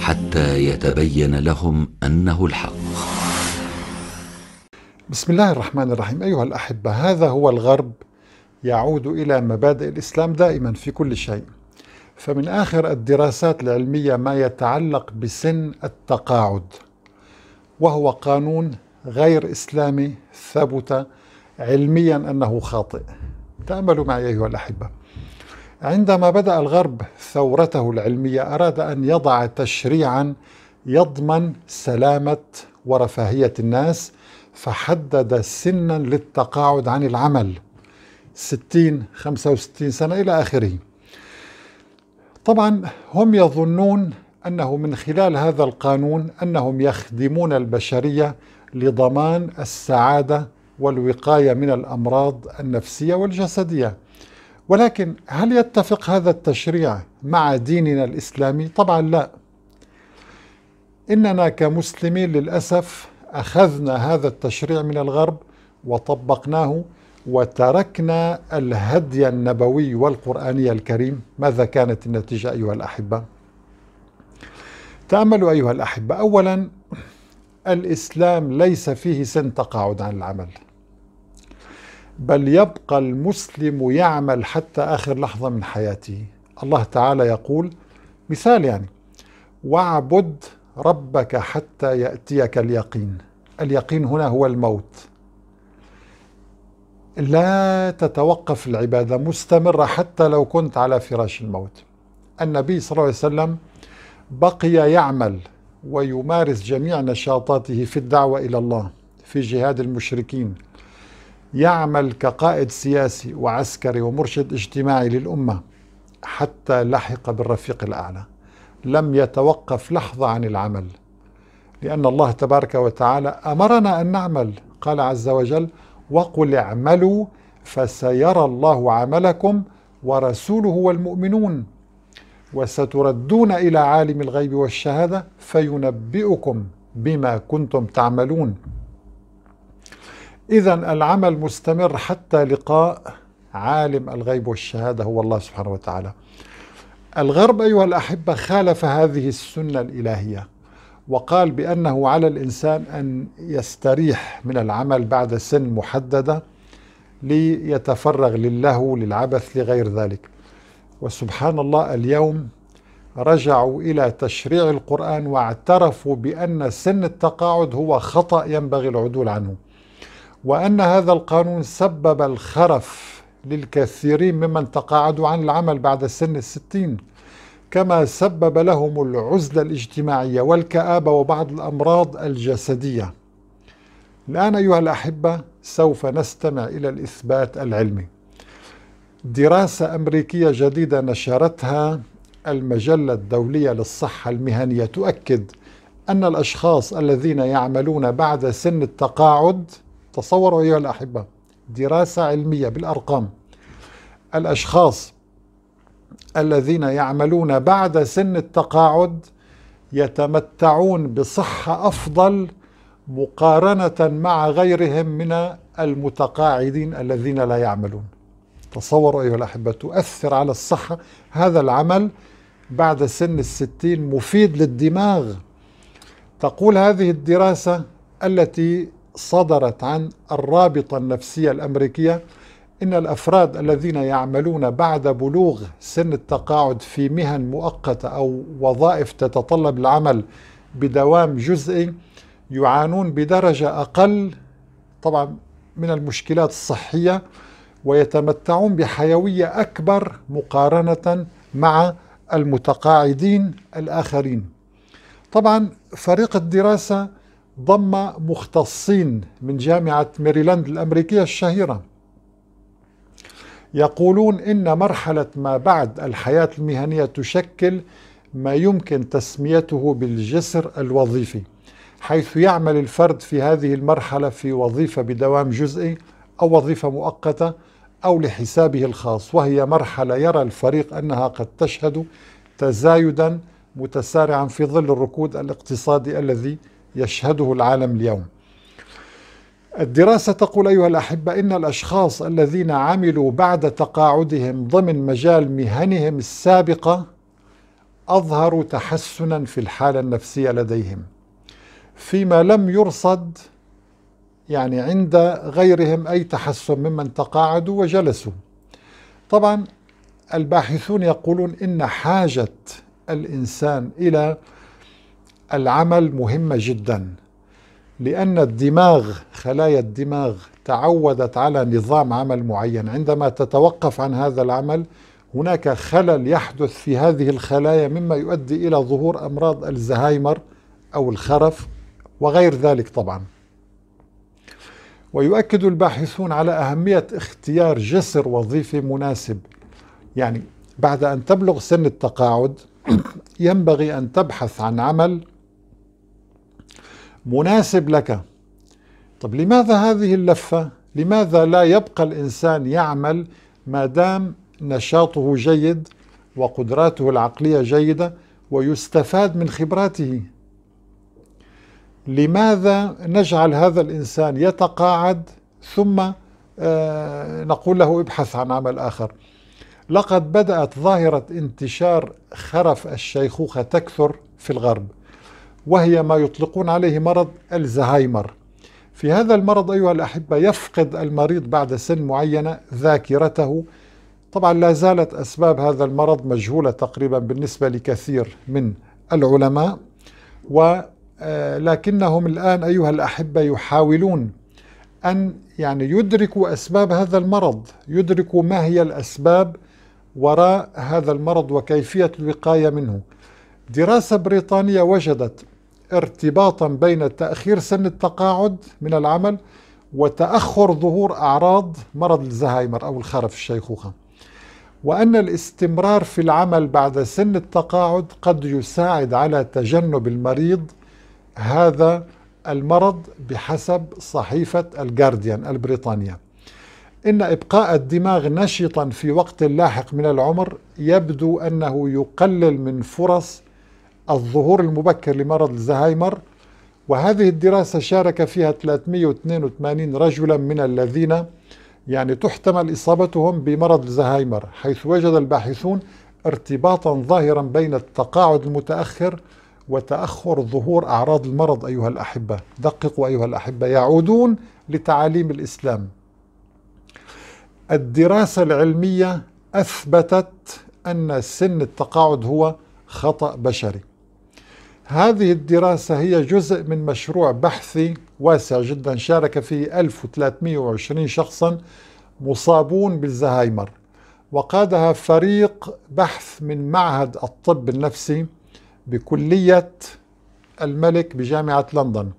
حتى يتبين لهم انه الحق. بسم الله الرحمن الرحيم ايها الاحبه هذا هو الغرب يعود الى مبادئ الاسلام دائما في كل شيء. فمن اخر الدراسات العلميه ما يتعلق بسن التقاعد وهو قانون غير اسلامي ثبت علميا انه خاطئ. تاملوا معي ايها الاحبه. عندما بدأ الغرب ثورته العلمية أراد أن يضع تشريعا يضمن سلامة ورفاهية الناس فحدد سنا للتقاعد عن العمل 60 65 سنة إلى آخره طبعا هم يظنون أنه من خلال هذا القانون أنهم يخدمون البشرية لضمان السعادة والوقاية من الأمراض النفسية والجسدية ولكن هل يتفق هذا التشريع مع ديننا الاسلامي؟ طبعا لا. اننا كمسلمين للاسف اخذنا هذا التشريع من الغرب وطبقناه وتركنا الهدي النبوي والقراني الكريم، ماذا كانت النتيجه ايها الاحبه؟ تاملوا ايها الاحبه، اولا الاسلام ليس فيه سن تقاعد عن العمل. بل يبقى المسلم يعمل حتى آخر لحظة من حياته الله تعالى يقول مثال يعني واعبد ربك حتى يأتيك اليقين اليقين هنا هو الموت لا تتوقف العبادة مستمرة حتى لو كنت على فراش الموت النبي صلى الله عليه وسلم بقي يعمل ويمارس جميع نشاطاته في الدعوة إلى الله في جهاد المشركين يعمل كقائد سياسي وعسكري ومرشد اجتماعي للأمة حتى لحق بالرفيق الأعلى لم يتوقف لحظة عن العمل لأن الله تبارك وتعالى أمرنا أن نعمل قال عز وجل وقل اعملوا فسيرى الله عملكم ورسوله والمؤمنون وستردون إلى عالم الغيب والشهادة فينبئكم بما كنتم تعملون إذا العمل مستمر حتى لقاء عالم الغيب والشهادة هو الله سبحانه وتعالى الغرب أيها الأحبة خالف هذه السنة الإلهية وقال بأنه على الإنسان أن يستريح من العمل بعد سن محددة ليتفرغ للهو للعبث لغير ذلك وسبحان الله اليوم رجعوا إلى تشريع القرآن واعترفوا بأن سن التقاعد هو خطأ ينبغي العدول عنه وأن هذا القانون سبب الخرف للكثيرين ممن تقاعدوا عن العمل بعد سن الستين كما سبب لهم العزلة الاجتماعية والكآبة وبعض الأمراض الجسدية الآن أيها الأحبة سوف نستمع إلى الإثبات العلمي دراسة أمريكية جديدة نشرتها المجلة الدولية للصحة المهنية تؤكد أن الأشخاص الذين يعملون بعد سن التقاعد تصوروا أيها الأحبة دراسة علمية بالأرقام الأشخاص الذين يعملون بعد سن التقاعد يتمتعون بصحة أفضل مقارنة مع غيرهم من المتقاعدين الذين لا يعملون تصوروا أيها الأحبة تؤثر على الصحة هذا العمل بعد سن الستين مفيد للدماغ تقول هذه الدراسة التي صدرت عن الرابطة النفسية الأمريكية إن الأفراد الذين يعملون بعد بلوغ سن التقاعد في مهن مؤقتة أو وظائف تتطلب العمل بدوام جزئي يعانون بدرجة أقل طبعا من المشكلات الصحية ويتمتعون بحيوية أكبر مقارنة مع المتقاعدين الآخرين طبعا فريق الدراسة ضم مختصين من جامعة ميريلاند الأمريكية الشهيرة يقولون إن مرحلة ما بعد الحياة المهنية تشكل ما يمكن تسميته بالجسر الوظيفي حيث يعمل الفرد في هذه المرحلة في وظيفة بدوام جزئي أو وظيفة مؤقتة أو لحسابه الخاص وهي مرحلة يرى الفريق أنها قد تشهد تزايدا متسارعا في ظل الركود الاقتصادي الذي يشهده العالم اليوم الدراسة تقول أيها الأحبة إن الأشخاص الذين عملوا بعد تقاعدهم ضمن مجال مهنهم السابقة أظهروا تحسنا في الحالة النفسية لديهم فيما لم يرصد يعني عند غيرهم أي تحسن ممن تقاعدوا وجلسوا طبعا الباحثون يقولون إن حاجة الإنسان إلى العمل مهمة جدا لأن الدماغ خلايا الدماغ تعودت على نظام عمل معين عندما تتوقف عن هذا العمل هناك خلل يحدث في هذه الخلايا مما يؤدي إلى ظهور أمراض الزهايمر أو الخرف وغير ذلك طبعا ويؤكد الباحثون على أهمية اختيار جسر وظيفي مناسب يعني بعد أن تبلغ سن التقاعد ينبغي أن تبحث عن عمل مناسب لك طب لماذا هذه اللفة؟ لماذا لا يبقى الإنسان يعمل ما دام نشاطه جيد وقدراته العقلية جيدة ويستفاد من خبراته لماذا نجعل هذا الإنسان يتقاعد ثم آه، نقول له ابحث عن عمل آخر لقد بدأت ظاهرة انتشار خرف الشيخوخة تكثر في الغرب وهي ما يطلقون عليه مرض الزهايمر في هذا المرض أيها الأحبة يفقد المريض بعد سن معينة ذاكرته طبعا لا زالت أسباب هذا المرض مجهولة تقريبا بالنسبة لكثير من العلماء ولكنهم آه، الآن أيها الأحبة يحاولون أن يعني يدركوا أسباب هذا المرض يدركوا ما هي الأسباب وراء هذا المرض وكيفية الوقاية منه دراسة بريطانية وجدت ارتباطا بين تأخير سن التقاعد من العمل وتأخر ظهور أعراض مرض الزهايمر أو الخرف الشيخوخة وأن الاستمرار في العمل بعد سن التقاعد قد يساعد على تجنب المريض هذا المرض بحسب صحيفة الجارديان البريطانية إن إبقاء الدماغ نشطا في وقت لاحق من العمر يبدو أنه يقلل من فرص الظهور المبكر لمرض الزهايمر وهذه الدراسة شارك فيها 382 رجلا من الذين يعني تحتمل إصابتهم بمرض الزهايمر حيث وجد الباحثون ارتباطا ظاهرا بين التقاعد المتأخر وتأخر ظهور أعراض المرض أيها الأحبة دققوا أيها الأحبة يعودون لتعاليم الإسلام الدراسة العلمية أثبتت أن سن التقاعد هو خطأ بشري هذه الدراسة هي جزء من مشروع بحثي واسع جدا شارك فيه 1320 شخصا مصابون بالزهايمر وقادها فريق بحث من معهد الطب النفسي بكلية الملك بجامعة لندن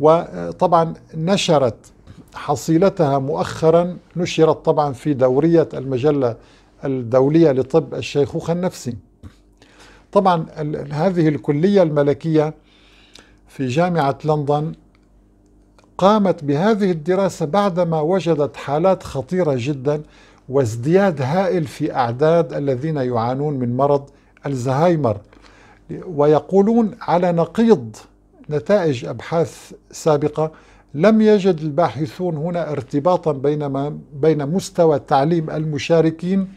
وطبعا نشرت حصيلتها مؤخرا نشرت طبعا في دورية المجلة الدولية لطب الشيخوخة النفسي طبعا هذه الكلية الملكية في جامعة لندن قامت بهذه الدراسة بعدما وجدت حالات خطيرة جدا وازدياد هائل في أعداد الذين يعانون من مرض الزهايمر ويقولون على نقيض نتائج أبحاث سابقة لم يجد الباحثون هنا ارتباطا بين, بين مستوى تعليم المشاركين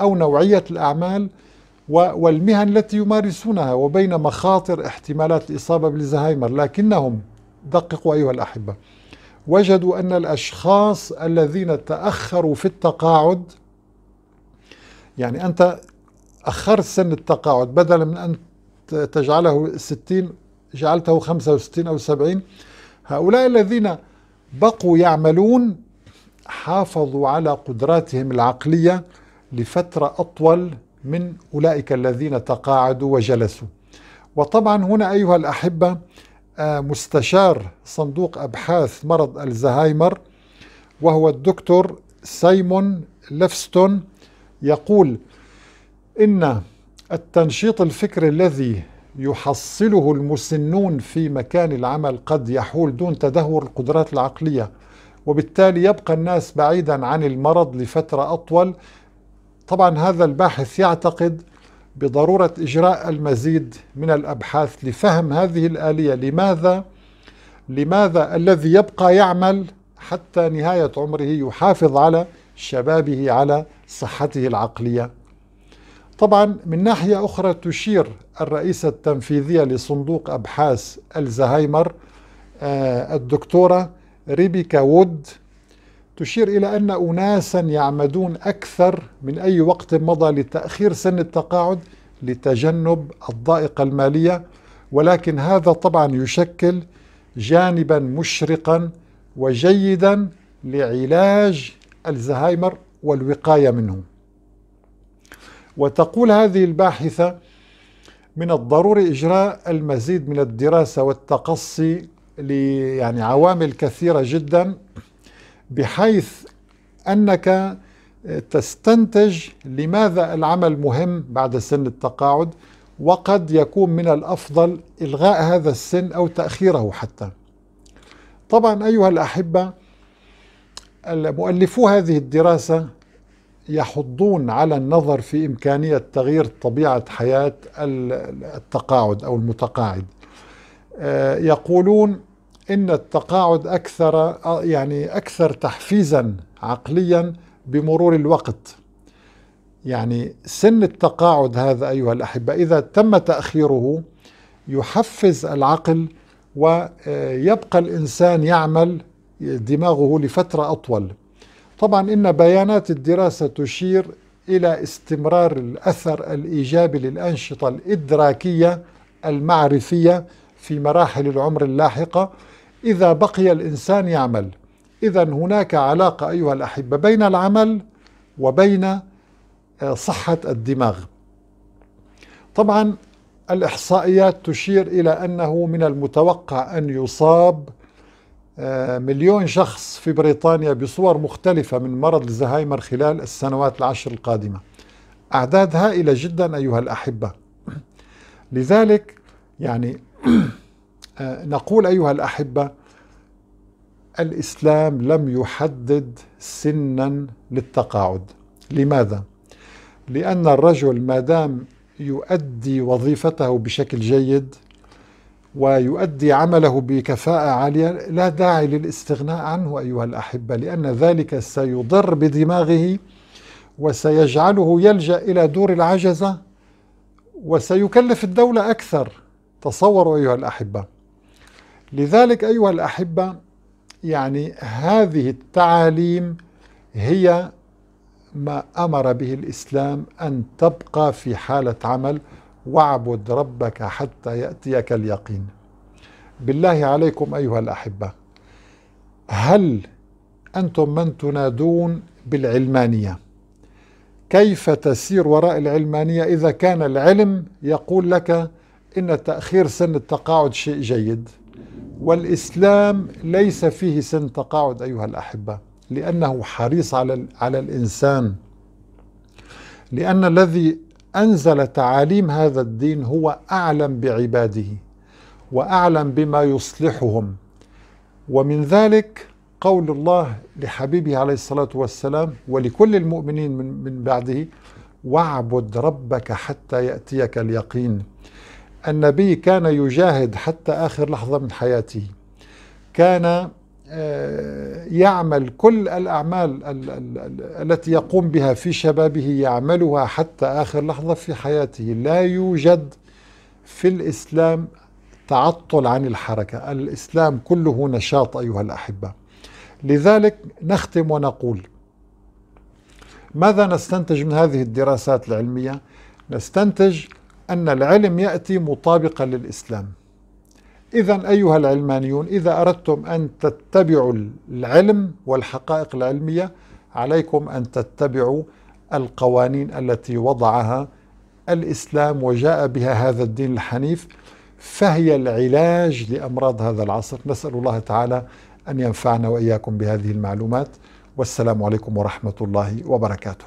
أو نوعية الأعمال والمهن التي يمارسونها وبين مخاطر احتمالات الإصابة بالزهايمر لكنهم دققوا أيها الأحبة وجدوا أن الأشخاص الذين تأخروا في التقاعد يعني أنت أخرت سن التقاعد بدلا من أن تجعله 60 جعلته 65 أو 70 هؤلاء الذين بقوا يعملون حافظوا على قدراتهم العقلية لفترة أطول من أولئك الذين تقاعدوا وجلسوا وطبعا هنا أيها الأحبة آه، مستشار صندوق أبحاث مرض الزهايمر وهو الدكتور سايمون لفستون يقول إن التنشيط الفكري الذي يحصله المسنون في مكان العمل قد يحول دون تدهور القدرات العقلية وبالتالي يبقى الناس بعيدا عن المرض لفترة أطول طبعا هذا الباحث يعتقد بضرورة إجراء المزيد من الأبحاث لفهم هذه الآلية لماذا لماذا الذي يبقى يعمل حتى نهاية عمره يحافظ على شبابه على صحته العقلية طبعا من ناحية أخرى تشير الرئيسة التنفيذية لصندوق أبحاث الزهايمر آه، الدكتورة ريبيكا وود تشير إلى أن أناسا يعمدون أكثر من أي وقت مضى لتأخير سن التقاعد لتجنب الضائقة المالية ولكن هذا طبعا يشكل جانبا مشرقا وجيدا لعلاج الزهايمر والوقاية منه وتقول هذه الباحثة من الضروري إجراء المزيد من الدراسة والتقصي يعني عوامل كثيرة جدا بحيث أنك آه، تستنتج لماذا العمل مهم بعد سن التقاعد وقد يكون من الأفضل إلغاء هذا السن أو تأخيره حتى طبعا أيها الأحبة مؤلفو هذه الدراسة يحضون على النظر في إمكانية تغيير طبيعة حياة التقاعد أو المتقاعد آه، يقولون إن التقاعد أكثر يعني أكثر تحفيزا عقليا بمرور الوقت يعني سن التقاعد هذا أيها الأحبة إذا تم تأخيره يحفز العقل ويبقى الإنسان يعمل دماغه لفترة أطول طبعا إن بيانات الدراسة تشير إلى استمرار الأثر الإيجابي للأنشطة الإدراكية المعرفية في مراحل العمر اللاحقة إذا بقي الإنسان يعمل إذا هناك علاقة أيها الأحبة بين العمل وبين آه، صحة الدماغ طبعا الإحصائيات تشير إلى أنه من المتوقع أن يصاب آه، مليون شخص في بريطانيا بصور مختلفة من مرض الزهايمر خلال السنوات العشر القادمة أعداد هائلة جدا أيها الأحبة لذلك يعني آه، نقول أيها الأحبة الإسلام لم يحدد سنا للتقاعد لماذا؟ لأن الرجل ما دام يؤدي وظيفته بشكل جيد ويؤدي عمله بكفاءة عالية لا داعي للاستغناء عنه أيها الأحبة لأن ذلك سيضر بدماغه وسيجعله يلجأ إلى دور العجزة وسيكلف الدولة أكثر تصوروا أيها الأحبة لذلك أيها الأحبة يعني هذه التعاليم هي ما أمر به الإسلام أن تبقى في حالة عمل واعبد ربك حتى يأتيك اليقين بالله عليكم أيها الأحبة هل أنتم من تنادون بالعلمانية كيف تسير وراء العلمانية إذا كان العلم يقول لك إن تأخير سن التقاعد شيء جيد والإسلام ليس فيه سن تقاعد أيها الأحبة لأنه حريص على, على الإنسان لأن الذي أنزل تعاليم هذا الدين هو أعلم بعباده وأعلم بما يصلحهم ومن ذلك قول الله لحبيبه عليه الصلاة والسلام ولكل المؤمنين من, من بعده واعبد ربك حتى يأتيك اليقين النبي كان يجاهد حتى آخر لحظة من حياته كان آه، يعمل كل الأعمال التي يقوم بها في شبابه يعملها حتى آخر لحظة في حياته لا يوجد في الإسلام تعطل عن الحركة الإسلام كله نشاط أيها الأحبة لذلك نختم ونقول ماذا نستنتج من هذه الدراسات العلمية؟ نستنتج أن العلم يأتي مطابقا للإسلام إذا أيها العلمانيون إذا أردتم أن تتبعوا العلم والحقائق العلمية عليكم أن تتبعوا القوانين التي وضعها الإسلام وجاء بها هذا الدين الحنيف فهي العلاج لأمراض هذا العصر نسأل الله تعالى أن ينفعنا وإياكم بهذه المعلومات والسلام عليكم ورحمة الله وبركاته